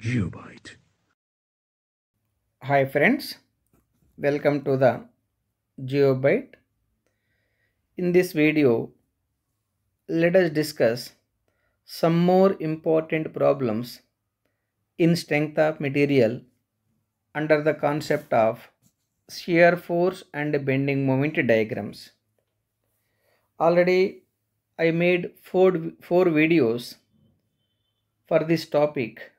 Geobyte. Hi friends, welcome to the Geobite. In this video, let us discuss some more important problems in strength of material under the concept of shear force and bending moment diagrams. Already I made four, four videos for this topic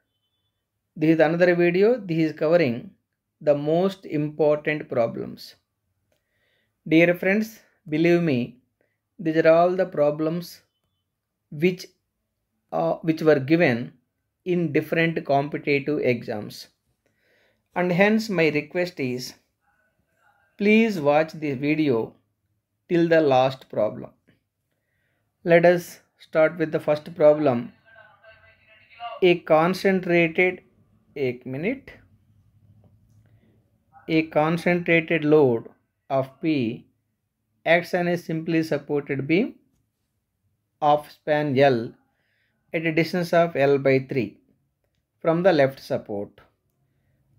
this is another video. This is covering the most important problems. Dear friends, believe me, these are all the problems which, uh, which were given in different competitive exams. And hence my request is, please watch this video till the last problem. Let us start with the first problem. A concentrated एक minute. A concentrated load of P acts on a simply supported beam of span L at a distance of L by 3 from the left support.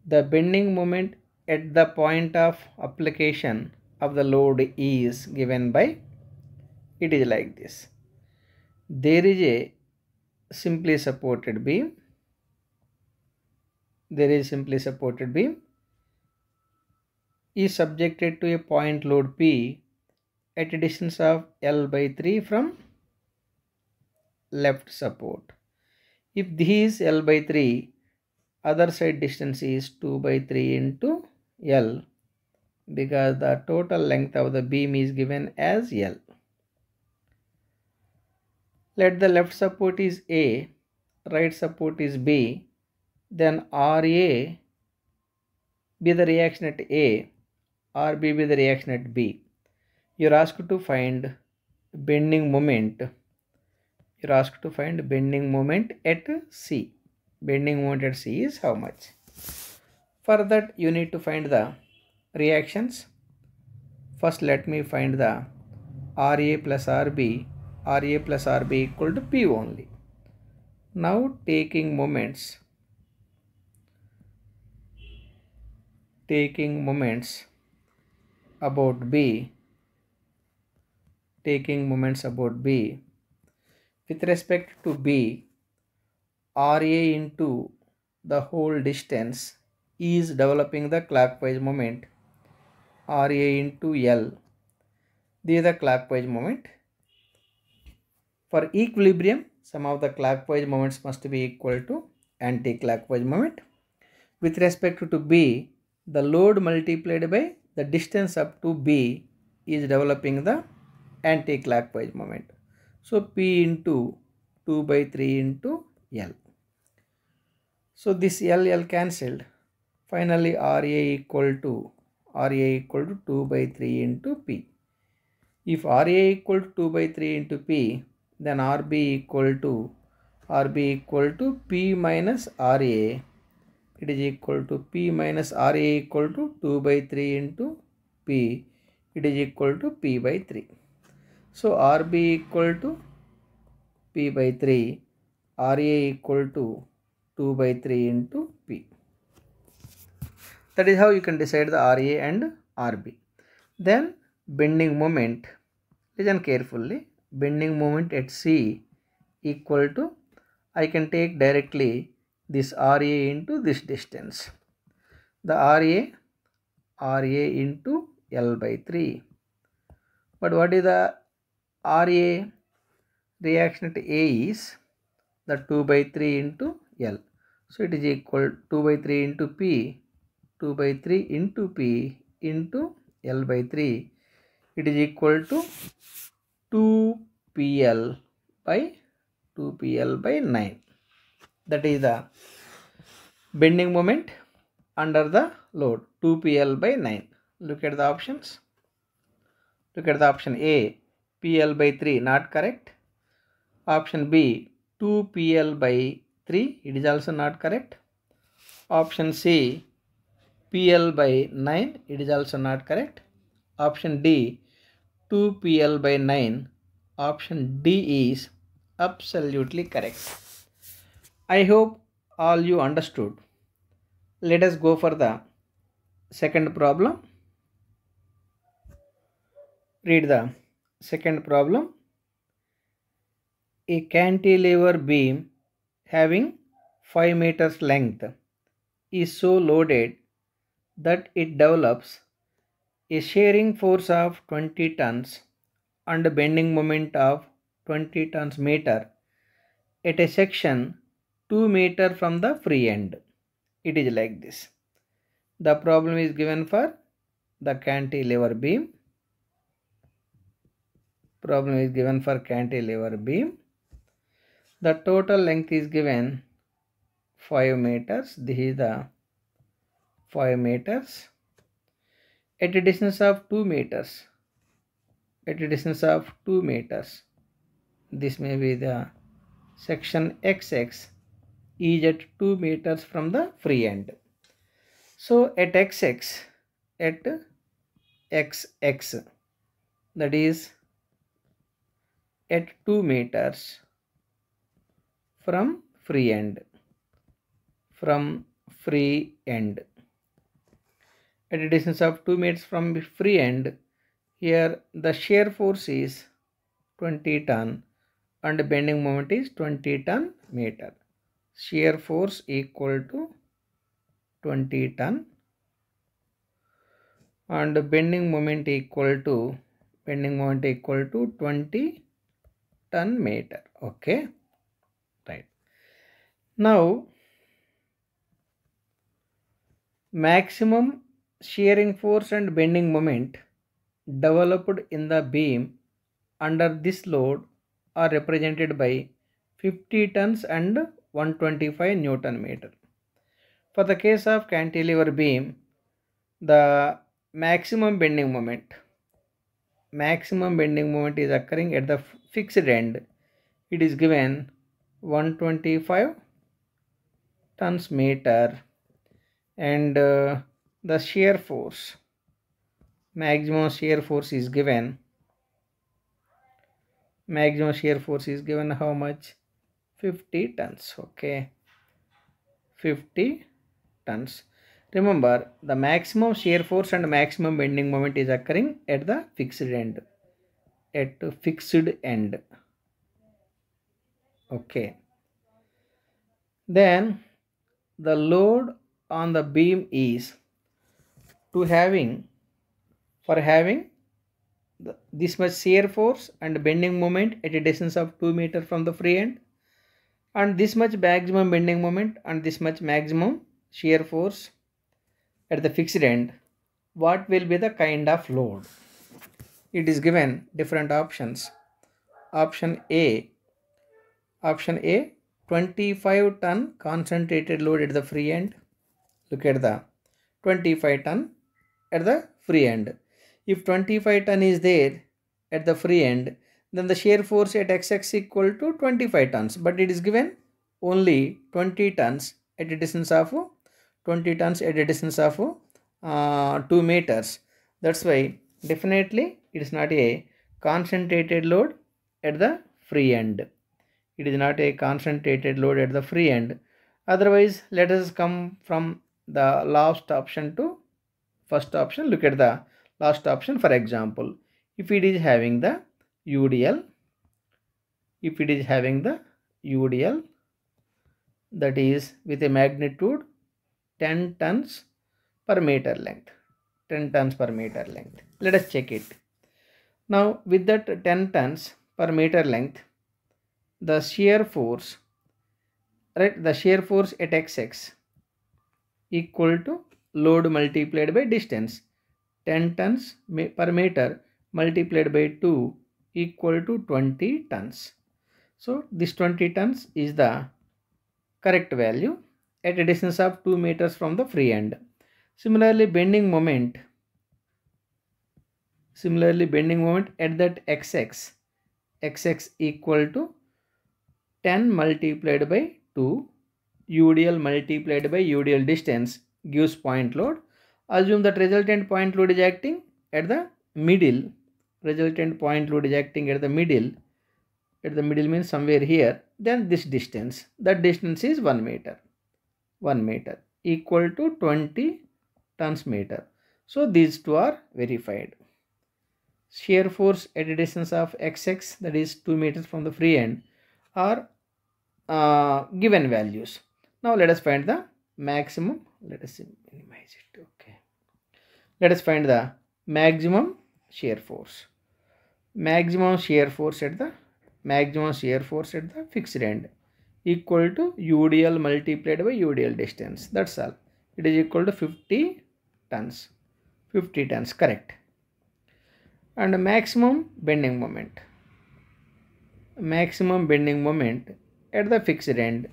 The bending moment at the point of application of the load is given by it is like this. There is a simply supported beam there is simply supported beam is subjected to a point load P at a distance of L by 3 from left support. If this L by 3, other side distance is 2 by 3 into L because the total length of the beam is given as L. Let the left support is A, right support is B then RA be the reaction at A, RB be the reaction at B. You're asked to find bending moment. You're asked to find bending moment at C. Bending moment at C is how much? For that you need to find the reactions. First let me find the RA plus RB, RA plus RB equal to P only. Now taking moments taking moments about B taking moments about B with respect to B RA into the whole distance is developing the clockwise moment RA into L this is the clockwise moment for equilibrium some of the clockwise moments must be equal to anti-clockwise moment with respect to B the load multiplied by the distance up to B is developing the anti-clockwise moment. So P into 2 by 3 into L. So this L L cancelled. Finally RA equal to RA equal to 2 by 3 into P. If RA equal to 2 by 3 into P then RB equal to RB equal to P minus RA it is equal to P minus RA equal to 2 by 3 into P it is equal to P by 3. So RB equal to P by 3 RA equal to 2 by 3 into P. That is how you can decide the RA and RB. Then bending moment, listen carefully, bending moment at C equal to, I can take directly this RA into this distance. The RA, RA into L by 3. But what is the RA reaction at A is the 2 by 3 into L. So it is equal 2 by 3 into P, 2 by 3 into P into L by 3. It is equal to 2 PL by 2 PL by 9 that is the bending moment under the load 2pl by 9 look at the options look at the option a pl by 3 not correct option b 2pl by 3 it is also not correct option c pl by 9 it is also not correct option d 2pl by 9 option d is absolutely correct I hope all you understood. Let us go for the second problem. Read the second problem. A cantilever beam having 5 meters length is so loaded that it develops a shearing force of 20 tons and a bending moment of 20 tons meter at a section 2 meter from the free end. It is like this. The problem is given for the cantilever beam. Problem is given for cantilever beam. The total length is given 5 meters. This is the 5 meters at a distance of 2 meters. At a distance of 2 meters. This may be the section XX is at 2 meters from the free end. So at xx, at xx, that is at 2 meters from free end, from free end. At a distance of 2 meters from free end, here the shear force is 20 ton and bending moment is 20 ton meter shear force equal to 20 ton and bending moment equal to bending moment equal to 20 ton meter okay right now maximum shearing force and bending moment developed in the beam under this load are represented by 50 tons and 125 Newton meter. For the case of cantilever beam, the maximum bending moment, maximum bending moment is occurring at the fixed end. It is given 125 tons meter and uh, the shear force, maximum shear force is given maximum shear force is given how much 50 tons okay 50 tons remember the maximum shear force and maximum bending moment is occurring at the fixed end at fixed end okay then the load on the beam is to having for having the, this much shear force and bending moment at a distance of 2 meter from the free end and this much maximum bending moment and this much maximum shear force at the fixed end what will be the kind of load it is given different options option a option a 25 ton concentrated load at the free end look at the 25 ton at the free end if 25 ton is there at the free end then the shear force at xx equal to 25 tons but it is given only 20 tons at a distance of 20 tons at a distance of uh, 2 meters that's why definitely it is not a concentrated load at the free end it is not a concentrated load at the free end otherwise let us come from the last option to first option look at the last option for example if it is having the UDL if it is having the UDL that is with a magnitude 10 tons per meter length 10 tons per meter length let us check it now with that 10 tons per meter length the shear force right the shear force at xx equal to load multiplied by distance 10 tons per meter multiplied by 2 equal to 20 tons. So this 20 tons is the correct value at a distance of 2 meters from the free end. Similarly bending moment similarly bending moment at that xx xx equal to 10 multiplied by 2 UDL multiplied by UDL distance gives point load. Assume that resultant point load is acting at the middle resultant point load is acting at the middle at the middle means somewhere here then this distance that distance is 1 meter 1 meter equal to 20 tons meter so these two are verified shear force at a distance of xx that is 2 meters from the free end are uh, given values now let us find the maximum let us minimize it okay let us find the maximum shear force maximum shear force at the maximum shear force at the fixed end equal to UDL multiplied by UDL distance. That's all. It is equal to 50 tons. 50 tons, correct. And maximum bending moment. Maximum bending moment at the fixed end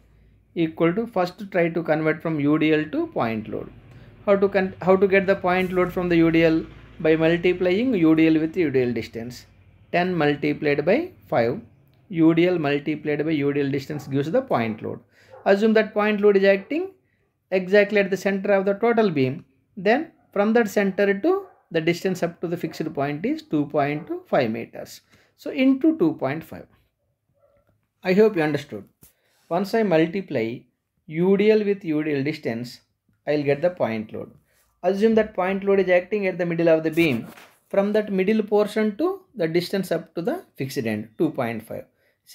equal to first try to convert from UDL to point load. How to, how to get the point load from the UDL? By multiplying UDL with UDL distance 10 multiplied by 5 UDL multiplied by UDL distance gives the point load. Assume that point load is acting exactly at the center of the total beam. Then from that center to the distance up to the fixed point is 2.5 meters. So into 2.5. I hope you understood. Once I multiply UDL with UDL distance, I will get the point load. Assume that point load is acting at the middle of the beam. From that middle portion to the distance up to the fixed end 2.5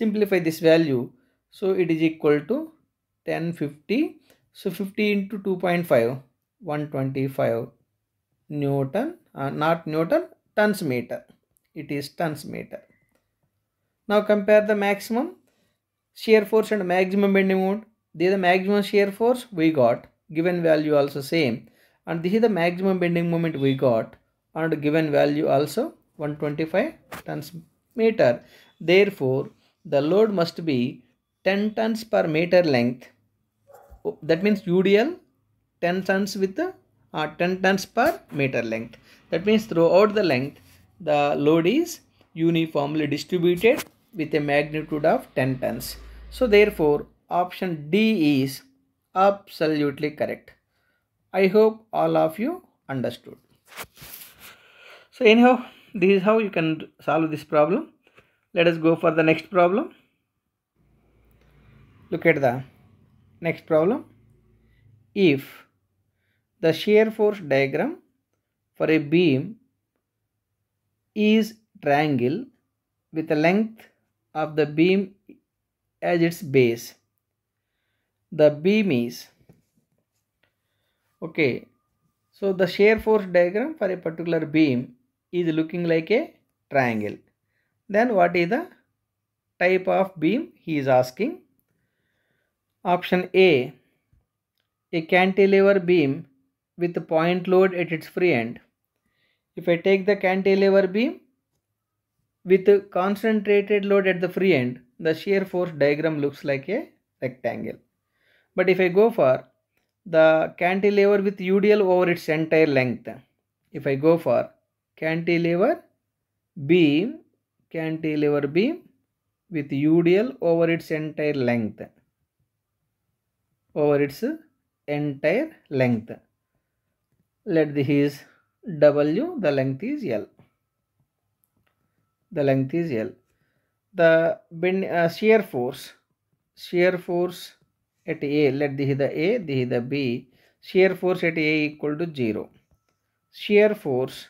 simplify this value so it is equal to 1050 so 50 into 2.5 125 newton uh, not newton tons meter it is tons meter now compare the maximum shear force and maximum bending moment this is the maximum shear force we got given value also same and this is the maximum bending moment we got and given value also 125 tons meter. Therefore, the load must be 10 tons per meter length. Oh, that means UDL 10 tons with the uh, 10 tons per meter length. That means throughout the length, the load is uniformly distributed with a magnitude of 10 tons. So therefore, option D is absolutely correct. I hope all of you understood. So anyhow, this is how you can solve this problem let us go for the next problem look at the next problem if the shear force diagram for a beam is triangle with the length of the beam as its base the beam is okay so the shear force diagram for a particular beam is looking like a triangle. Then what is the type of beam he is asking? Option A, a cantilever beam with a point load at its free end. If I take the cantilever beam with concentrated load at the free end, the shear force diagram looks like a rectangle. But if I go for the cantilever with UDL over its entire length, if I go for cantilever beam cantilever beam with UDL over its entire length over its entire length let the is W the length is L the length is L the bend, uh, shear force shear force at A let the the A the the B shear force at A equal to 0 shear force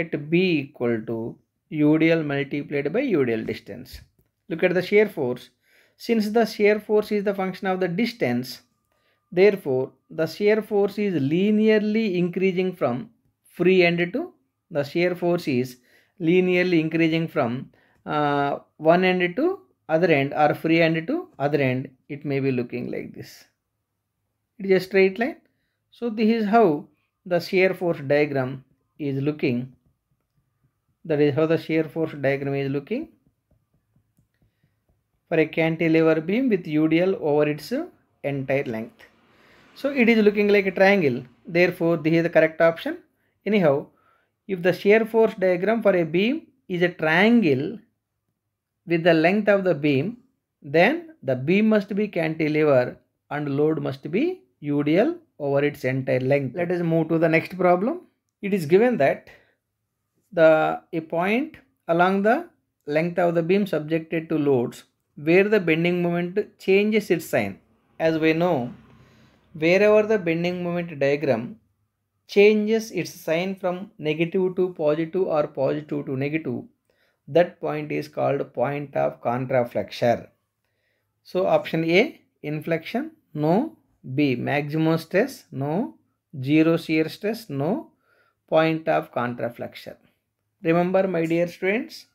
it B equal to UDL multiplied by UDL distance. Look at the shear force. Since the shear force is the function of the distance, therefore the shear force is linearly increasing from free end to the shear force is linearly increasing from uh, one end to other end or free end to other end. It may be looking like this. It is a straight line. So this is how the shear force diagram is looking that is how the shear force diagram is looking for a cantilever beam with UDL over its entire length. So it is looking like a triangle. Therefore, this is the correct option. Anyhow, if the shear force diagram for a beam is a triangle with the length of the beam, then the beam must be cantilever and load must be UDL over its entire length. Let us move to the next problem. It is given that the a point along the length of the beam subjected to loads where the bending moment changes its sign. As we know, wherever the bending moment diagram changes its sign from negative to positive or positive to negative, that point is called point of contraflexure. So option A, inflection, no. B, maximum stress, no. Zero shear stress, no. Point of contraflexure. Remember my dear students,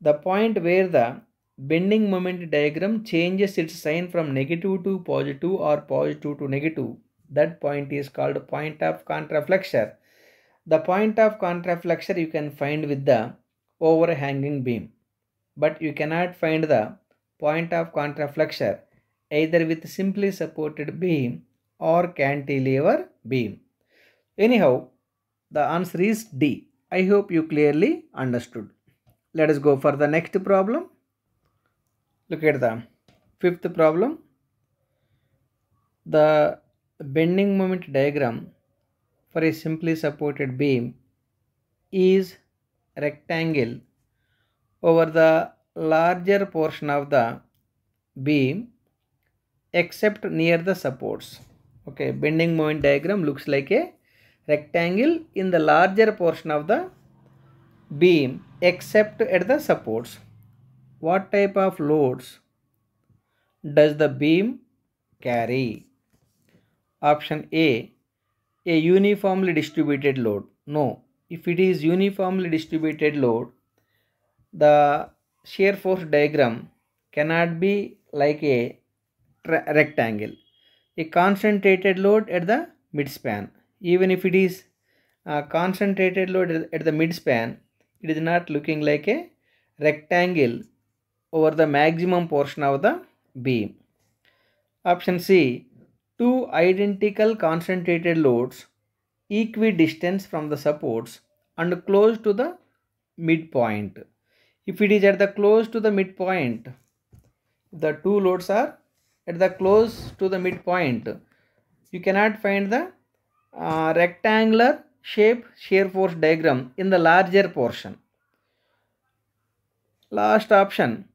the point where the bending moment diagram changes its sign from negative to positive or positive to negative. That point is called point of contraflexure. The point of contraflexure you can find with the overhanging beam. But you cannot find the point of contraflexure either with simply supported beam or cantilever beam. Anyhow, the answer is D. I hope you clearly understood. Let us go for the next problem. Look at the fifth problem. The bending moment diagram for a simply supported beam is rectangle over the larger portion of the beam except near the supports. Okay, bending moment diagram looks like a rectangle in the larger portion of the beam except at the supports. What type of loads does the beam carry? Option A. A uniformly distributed load. No. If it is uniformly distributed load, the shear force diagram cannot be like a rectangle. A concentrated load at the midspan even if it is uh, concentrated load at the midspan it is not looking like a rectangle over the maximum portion of the beam option c two identical concentrated loads equidistant from the supports and close to the midpoint if it is at the close to the midpoint the two loads are at the close to the midpoint you cannot find the uh, rectangular shape shear force diagram in the larger portion. Last option,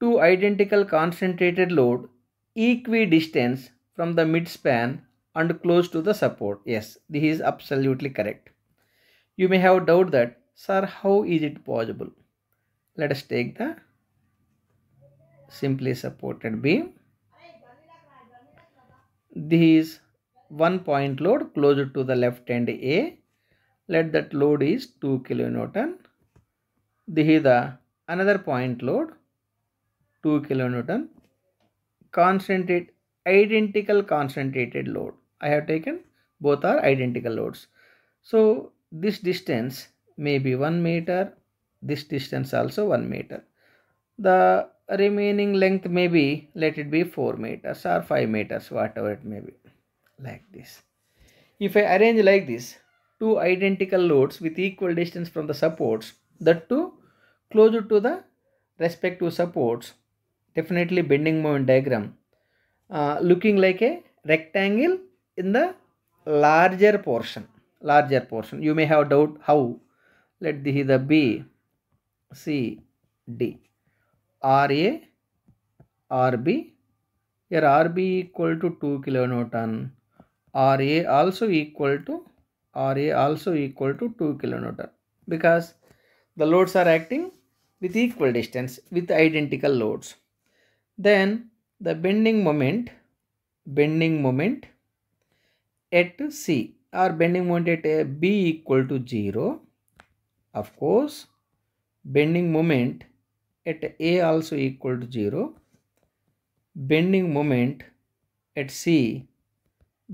two identical concentrated load equidistance from the midspan and close to the support. Yes, this is absolutely correct. You may have doubt that, sir, how is it possible? Let us take the simply supported beam. This one point load closer to the left end A. Let that load is 2 kilonewton. This the another point load 2 kilonewton. concentrated identical concentrated load. I have taken both are identical loads. So this distance may be 1 meter. This distance also 1 meter. The remaining length may be let it be 4 meters or 5 meters whatever it may be like this. If I arrange like this, two identical loads with equal distance from the supports, the two closer to the respective supports, definitely bending moment diagram, uh, looking like a rectangle in the larger portion, larger portion. You may have doubt how. Let this the B, C, D, R, A, R, B. Here R, B equal to 2 kilonewton RA also equal to RA also equal to 2 kilonewton because the loads are acting with equal distance with identical loads. Then the bending moment bending moment at C or bending moment at uh, B equal to 0. Of course bending moment at A also equal to 0. Bending moment at C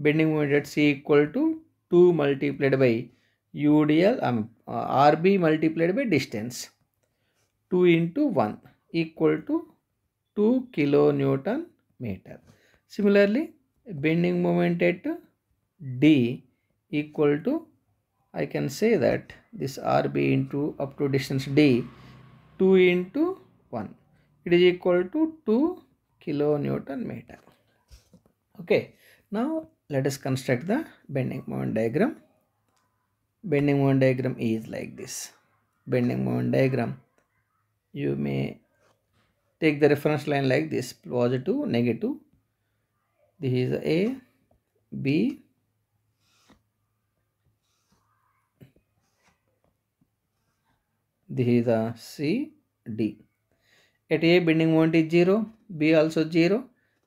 bending moment at C equal to 2 multiplied by UDL, um, uh, RB multiplied by distance. 2 into 1 equal to 2 kilonewton meter. Similarly, bending moment at D equal to I can say that this RB into up to distance D 2 into 1 it is equal to 2 kilonewton meter okay now let us construct the bending moment diagram bending moment diagram is like this bending moment diagram you may take the reference line like this positive negative this is a b this is a c d at a bending moment is 0 b also 0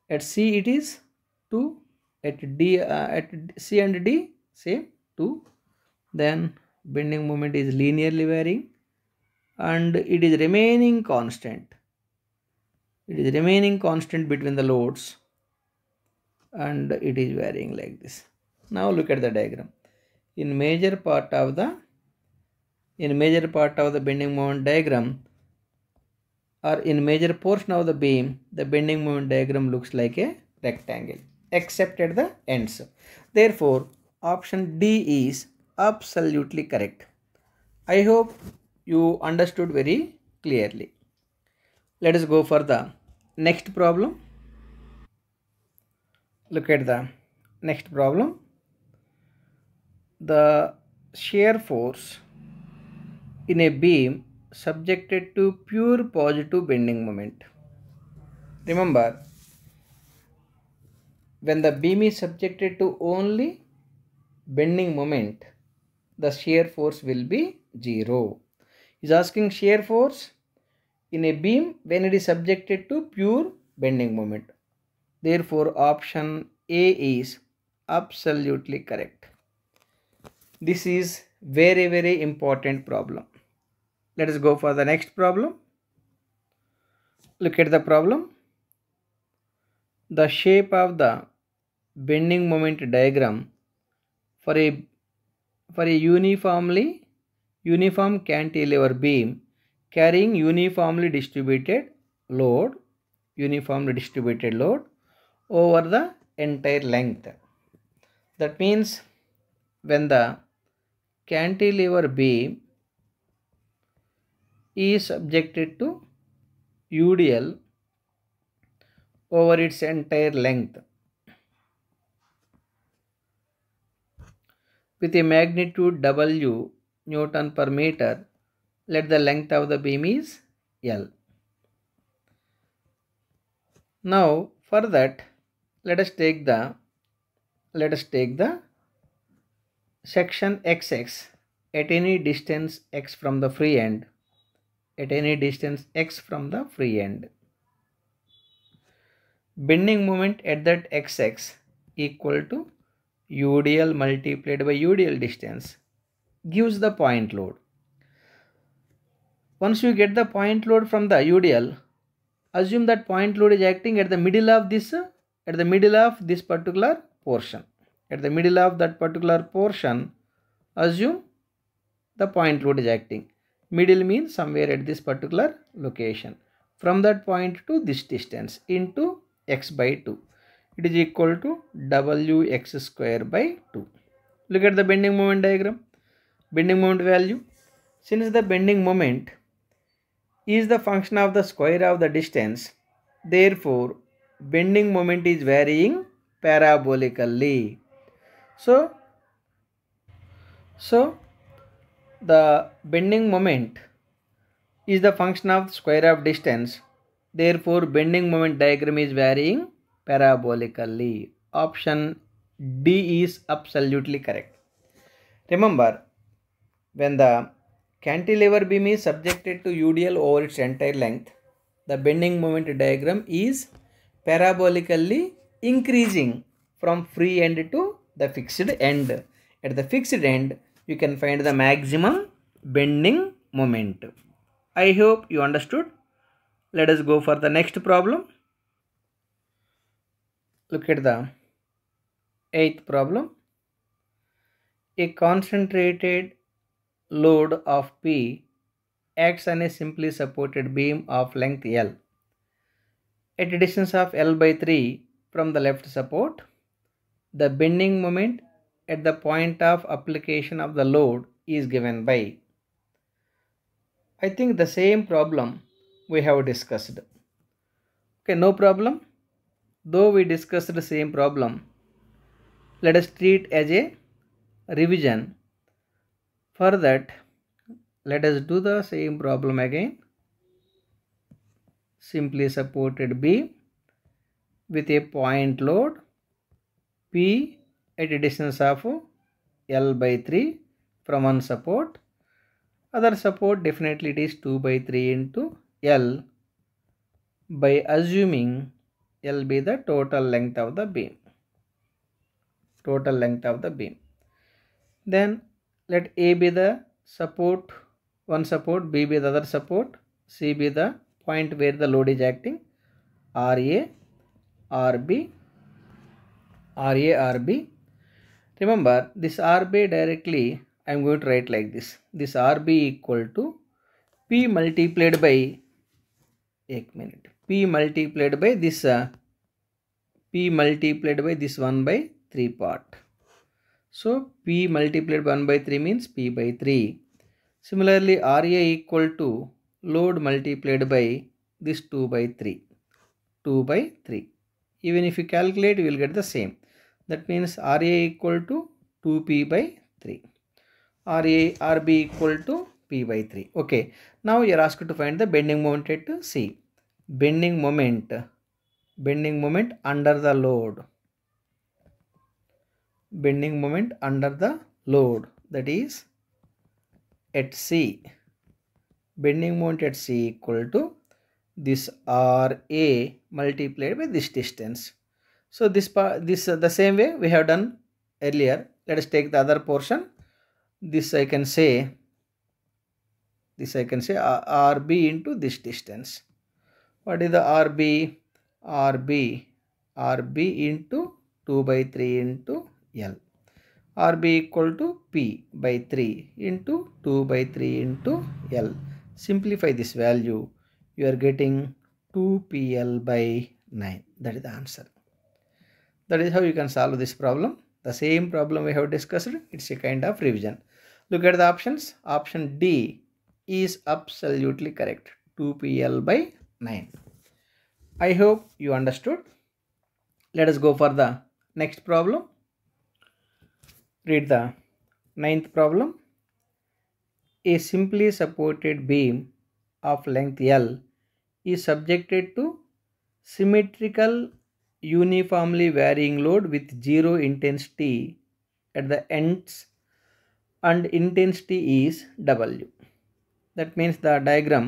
at c it is 2 at D uh, at C and D same 2 then bending moment is linearly varying and it is remaining constant it is remaining constant between the loads and it is varying like this now look at the diagram in major part of the in major part of the bending moment diagram or in major portion of the beam the bending moment diagram looks like a rectangle except at the ends. Therefore, option D is absolutely correct. I hope you understood very clearly. Let us go for the next problem. Look at the next problem. The shear force in a beam subjected to pure positive bending moment. Remember, when the beam is subjected to only bending moment, the shear force will be 0. He is asking shear force in a beam when it is subjected to pure bending moment. Therefore, option A is absolutely correct. This is very, very important problem. Let us go for the next problem. Look at the problem. The shape of the bending moment diagram for a for a uniformly uniform cantilever beam carrying uniformly distributed load uniformly distributed load over the entire length that means when the cantilever beam is subjected to UDL over its entire length with a magnitude W Newton per meter, let the length of the beam is L. Now for that let us take the let us take the section xx at any distance x from the free end at any distance x from the free end. Bending moment at that xx equal to UDL multiplied by UDL distance gives the point load. Once you get the point load from the UDL, assume that point load is acting at the middle of this, at the middle of this particular portion. At the middle of that particular portion, assume the point load is acting. Middle means somewhere at this particular location. From that point to this distance into x by 2 it is equal to wx square by 2 look at the bending moment diagram bending moment value since the bending moment is the function of the square of the distance therefore bending moment is varying parabolically so so the bending moment is the function of square of distance therefore bending moment diagram is varying parabolically. Option D is absolutely correct. Remember, when the cantilever beam is subjected to UDL over its entire length, the bending moment diagram is parabolically increasing from free end to the fixed end. At the fixed end, you can find the maximum bending moment. I hope you understood. Let us go for the next problem. Look at the eighth problem. A concentrated load of P acts on a simply supported beam of length L at a distance of L by 3 from the left support. The bending moment at the point of application of the load is given by. I think the same problem we have discussed. Okay, no problem. Though we discussed the same problem, let us treat as a revision. For that, let us do the same problem again. Simply supported B with a point load P at a distance of L by 3 from one support. Other support definitely it is 2 by 3 into L by assuming L be the total length of the beam. Total length of the beam. Then let A be the support, one support, B be the other support, C be the point where the load is acting, RA, RB, RA, RB. Remember this RB directly I am going to write like this. This RB equal to P multiplied by 8 minute p multiplied by this uh, p multiplied by this 1 by 3 part. So p multiplied by 1 by 3 means p by 3. Similarly RA equal to load multiplied by this 2 by 3. 2 by 3. Even if you calculate you will get the same. That means RA equal to 2p by 3. RA, RB equal to p by 3. Okay. Now you are asked to find the bending moment at C bending moment bending moment under the load bending moment under the load that is at C bending moment at C equal to this RA multiplied by this distance so this part this uh, the same way we have done earlier let us take the other portion this I can say this I can say RB into this distance what is the RB? RB. RB into 2 by 3 into L. RB equal to P by 3 into 2 by 3 into L. Simplify this value. You are getting 2PL by 9. That is the answer. That is how you can solve this problem. The same problem we have discussed. It's a kind of revision. Look at the options. Option D is absolutely correct. 2PL by 9 i hope you understood let us go for the next problem read the ninth problem a simply supported beam of length l is subjected to symmetrical uniformly varying load with zero intensity at the ends and intensity is w that means the diagram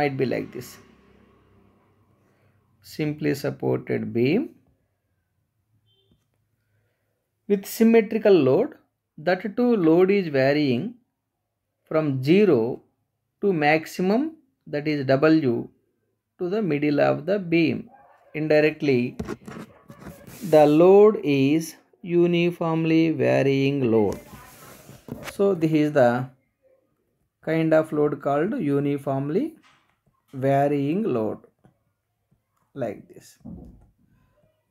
might be like this simply supported beam with symmetrical load that too load is varying from 0 to maximum that is W to the middle of the beam. Indirectly the load is uniformly varying load. So this is the kind of load called uniformly varying load like this.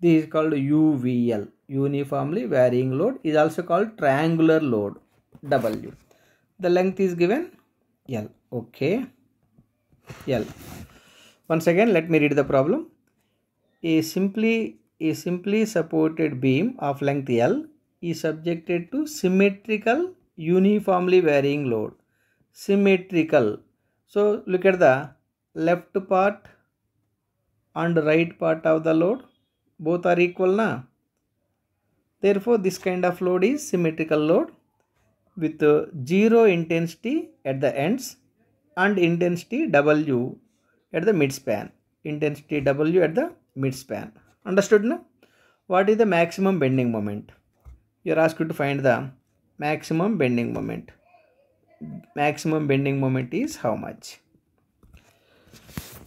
This is called UVL, uniformly varying load is also called triangular load, W. The length is given L, okay, L. Once again, let me read the problem. A simply, a simply supported beam of length L is subjected to symmetrical uniformly varying load. Symmetrical. So, look at the left part and right part of the load both are equal na therefore this kind of load is symmetrical load with uh, zero intensity at the ends and intensity w at the midspan intensity w at the midspan understood na what is the maximum bending moment you are asked to find the maximum bending moment maximum bending moment is how much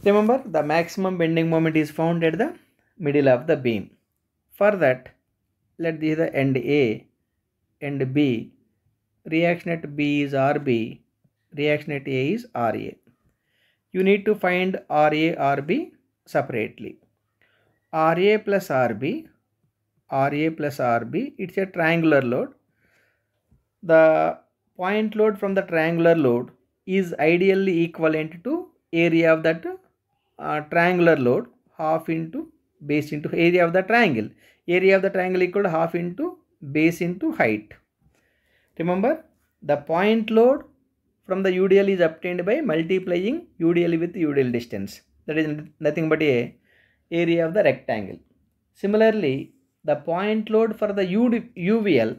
Remember the maximum bending moment is found at the middle of the beam. For that let the end A and B. Reaction at B is RB. Reaction at A is RA. You need to find RA RB separately. RA plus RB, RA plus RB, it's a triangular load. The point load from the triangular load is ideally equivalent to area of that uh, triangular load half into base into area of the triangle. Area of the triangle equal to half into base into height. Remember the point load from the UDL is obtained by multiplying UDL with UDL distance. That is nothing but a area of the rectangle. Similarly, the point load for the UVL,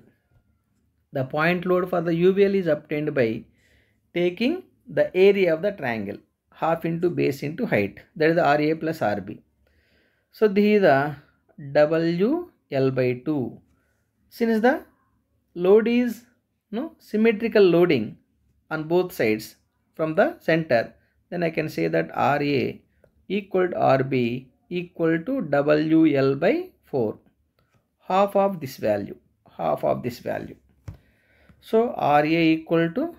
the point load for the UVL is obtained by taking the area of the triangle half into base into height that is RA plus RB. So this is the W L by 2 since the load is no symmetrical loading on both sides from the center then I can say that RA equal to RB equal to WL by 4 half of this value half of this value so RA equal to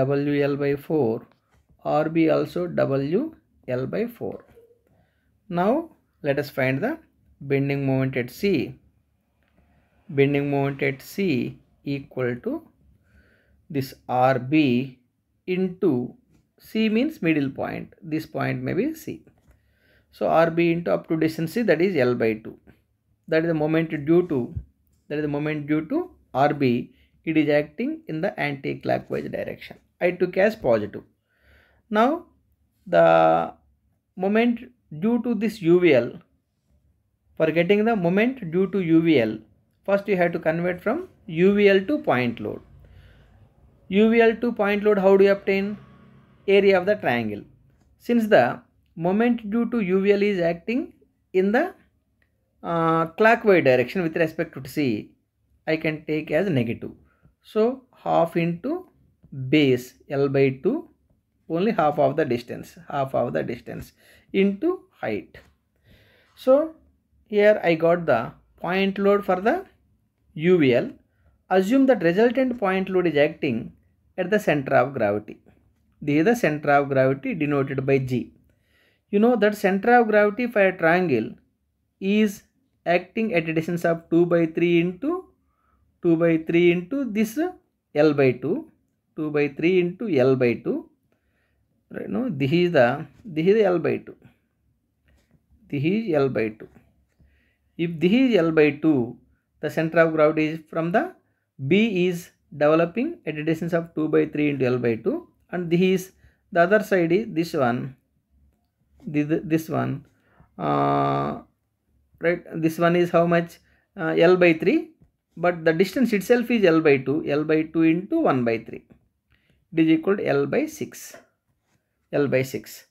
WL by 4 RB also WL by 4. Now let us find the bending moment at C. Bending moment at C equal to this RB into C means middle point. This point may be C. So RB into up to distance C that is L by 2. That is the moment due to that is the moment due to RB. It is acting in the anti-clockwise direction. I took as positive. Now the moment due to this UVL for getting the moment due to UVL first you have to convert from UVL to point load. UVL to point load how do you obtain? Area of the triangle. Since the moment due to UVL is acting in the uh, clockwise direction with respect to C I can take as negative. So half into base L by 2 only half of the distance half of the distance into height so here I got the point load for the UVL assume that resultant point load is acting at the center of gravity this is the center of gravity denoted by G you know that center of gravity for a triangle is acting at a distance of 2 by 3 into 2 by 3 into this L by 2 2 by 3 into L by 2 right now this is the this is l by 2 this is l by 2 if this is l by 2 the center of gravity is from the b is developing at a distance of 2 by 3 into l by 2 and this is the other side is this one this, this one uh, right this one is how much uh, l by 3 but the distance itself is l by 2 l by 2 into 1 by 3 it is equal to l by 6 L by 6.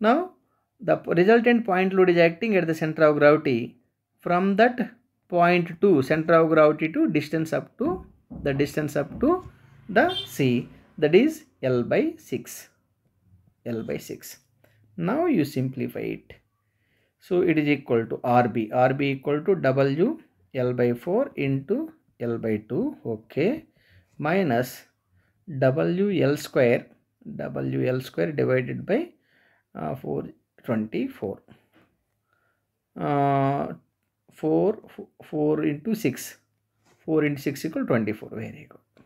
Now the resultant point load is acting at the center of gravity from that point to center of gravity to distance up to the distance up to the C that is L by 6. L by 6. Now you simplify it. So it is equal to RB. RB equal to W L by 4 into L by 2. Okay. Minus W L square WL square divided by uh, 424. Uh, 4, 4 into 6. 4 into 6 equal 24. Very good.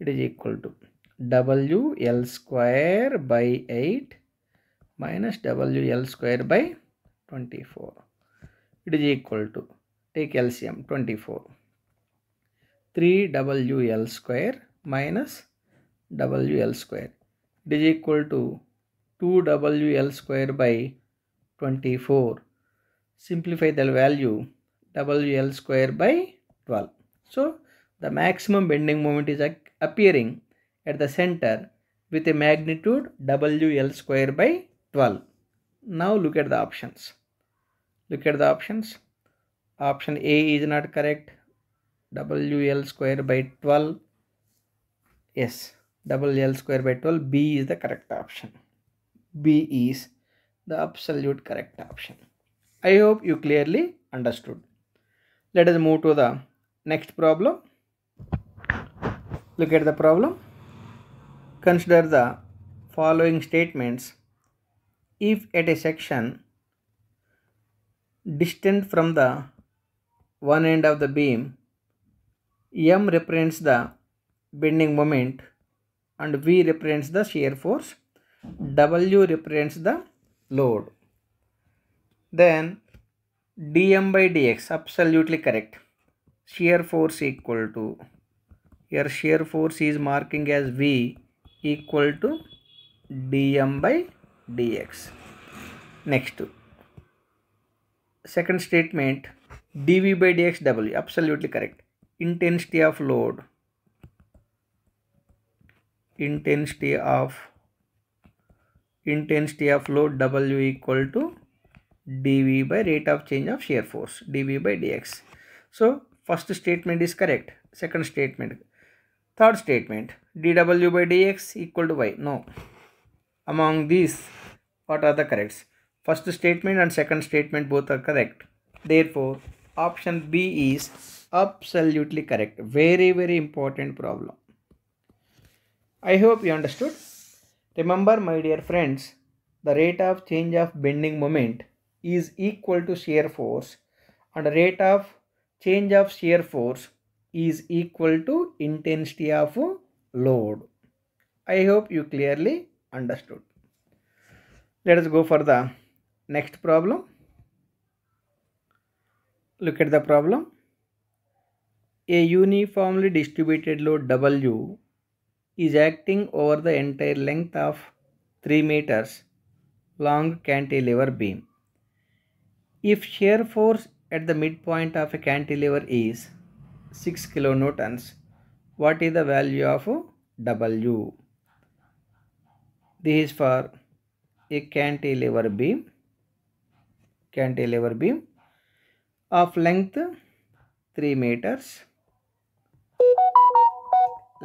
It is equal to WL square by 8 minus WL square by 24. It is equal to, take LCM, 24. 3WL square minus WL square. It is equal to 2WL square by 24. Simplify the value WL square by 12. So the maximum bending moment is appearing at the center with a magnitude WL square by 12. Now look at the options. Look at the options. Option A is not correct. WL square by 12. Yes, double L square by 12 B is the correct option B is the absolute correct option I hope you clearly understood let us move to the next problem look at the problem consider the following statements if at a section distant from the one end of the beam m represents the bending moment and V represents the shear force, W represents the load. Then dm by dx absolutely correct. Shear force equal to here shear force is marking as V equal to dm by dx. Next second statement dv by dx w absolutely correct. Intensity of load intensity of intensity of load W equal to dV by rate of change of shear force dV by dx. So first statement is correct. Second statement. Third statement dW by dx equal to y. No. Among these what are the corrects? First statement and second statement both are correct. Therefore option B is absolutely correct. Very very important problem. I hope you understood. Remember my dear friends, the rate of change of bending moment is equal to shear force and the rate of change of shear force is equal to intensity of load. I hope you clearly understood. Let us go for the next problem. Look at the problem. A uniformly distributed load W is acting over the entire length of 3 meters long cantilever beam. If shear force at the midpoint of a cantilever is 6 kilonewtons, what is the value of W? This is for a cantilever beam, cantilever beam of length 3 meters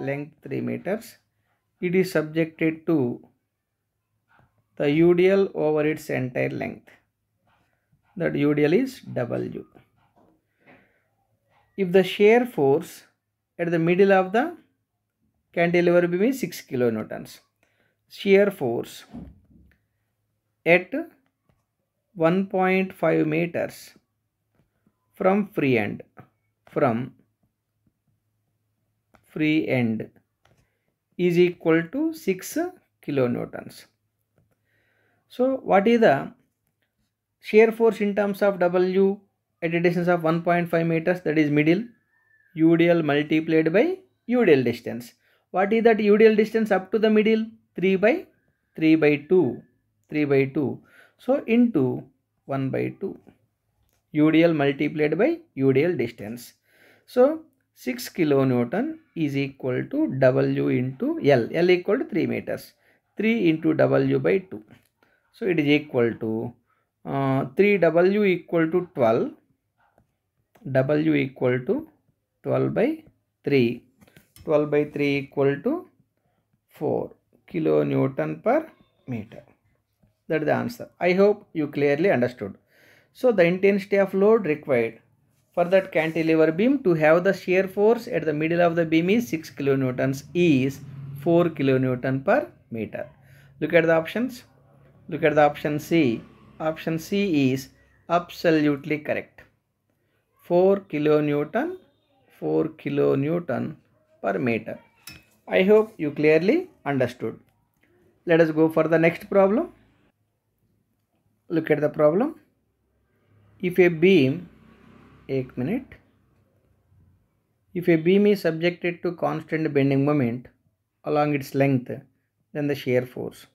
length 3 meters it is subjected to the UDL over its entire length that UDL is W if the shear force at the middle of the cantilever beam is 6 kilonewtons shear force at 1.5 meters from free end from free end is equal to 6 kilonewtons. So what is the shear force in terms of W at a distance of 1.5 meters that is middle UDL multiplied by UDL distance. What is that UDL distance up to the middle? 3 by 3 by 2. 3 by 2. So into 1 by 2. UDL multiplied by UDL distance. So 6 kilonewton is equal to W into L. L equal to 3 meters. 3 into W by 2. So it is equal to uh, 3W equal to 12. W equal to 12 by 3. 12 by 3 equal to 4 kilonewton per meter. That is the answer. I hope you clearly understood. So the intensity of load required for that cantilever beam to have the shear force at the middle of the beam is 6 kilonewtons is 4 kilonewton per meter. Look at the options. Look at the option C. Option C is absolutely correct. 4 kilonewton 4 kilonewton per meter. I hope you clearly understood. Let us go for the next problem. Look at the problem. If a beam एक minute. If a beam is subjected to constant bending moment along its length, then the shear force.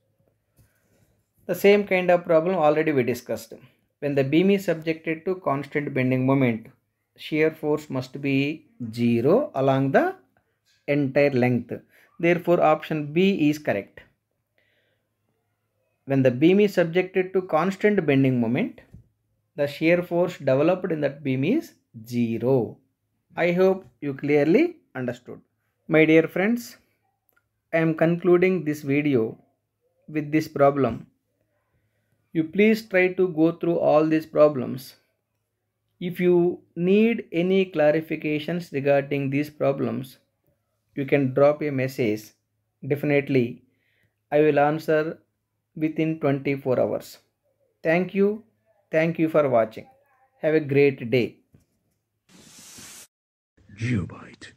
The same kind of problem already we discussed. When the beam is subjected to constant bending moment, shear force must be 0 along the entire length. Therefore, option B is correct. When the beam is subjected to constant bending moment, the shear force developed in that beam is 0. I hope you clearly understood. My dear friends, I am concluding this video with this problem. You please try to go through all these problems. If you need any clarifications regarding these problems, you can drop a message. Definitely, I will answer within 24 hours. Thank you. Thank you for watching. Have a great day. Geobite.